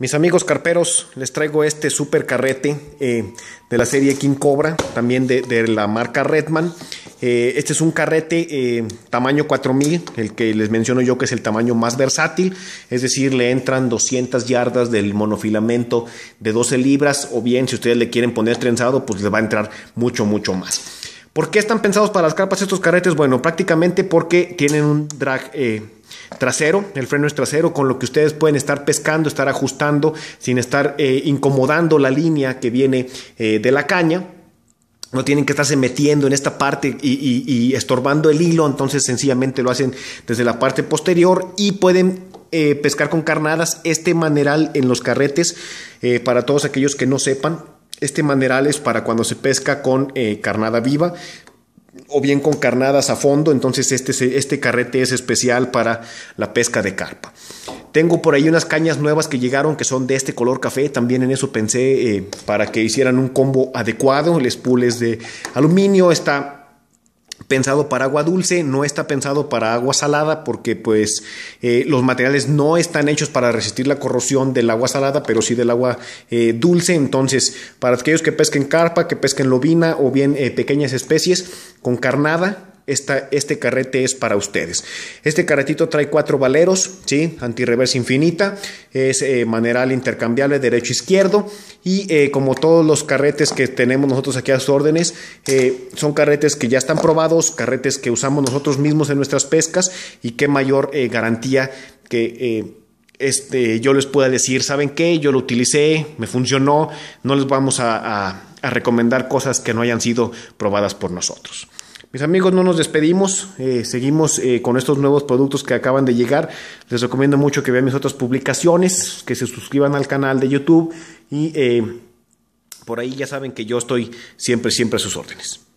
Mis amigos carperos, les traigo este super carrete eh, de la serie King Cobra, también de, la marca Redman. Eh, este es un carrete eh, tamaño 4000, el que les menciono yo que es el tamaño más versátil, es decir, le entran 200 yardas del monofilamento de 12 libras o bien si ustedes le quieren poner trenzado, pues les va a entrar mucho, mucho más. ¿Por qué están pensados para las carpas estos carretes? Bueno, prácticamente porque tienen un drag trasero, el freno es trasero, con lo que ustedes pueden estar pescando, estar ajustando, sin estar eh, incomodando la línea que viene eh, de la caña. No tienen que estarse metiendo en esta parte y, estorbando el hilo, entonces sencillamente lo hacen desde la parte posterior y pueden eh, pescar con carnadas este maneral en los carretes. para todos aquellos que no sepan, este maneral es para cuando se pesca con carnada viva, o bien con carnadas a fondo, entonces este, este carrete es especial para la pesca de carpa. Tengo por ahí unas cañas nuevas que llegaron que son de este color café, también en eso pensé eh, para que hicieran un combo adecuado, el spool es de aluminio, está pensado para agua dulce, no está pensado para agua salada porque pues eh, los materiales no están hechos para resistir la corrosión del agua salada, pero sí del agua eh, dulce. Entonces, para aquellos que pesquen carpa, que pesquen lobina o bien eh, pequeñas especies con carnada, este carrete es para ustedes. Este carretito trae cuatro valeros, ¿sí? Antirreversa infinita, es eh, maneral intercambiable derecho-izquierdo y eh, como todos los carretes que tenemos nosotros aquí a sus órdenes, eh, son carretes que ya están probados, carretes que usamos nosotros mismos en nuestras pescas y qué mayor garantía que este, yo les pueda decir, ¿saben qué? Yo lo utilicé, me funcionó, no les vamos a recomendar cosas que no hayan sido probadas por nosotros. Mis amigos, no nos despedimos, eh, seguimos eh, con estos nuevos productos que acaban de llegar. Les recomiendo mucho que vean mis otras publicaciones, que se suscriban al canal de YouTube y eh, por ahí ya saben que yo estoy siempre, siempre a sus órdenes.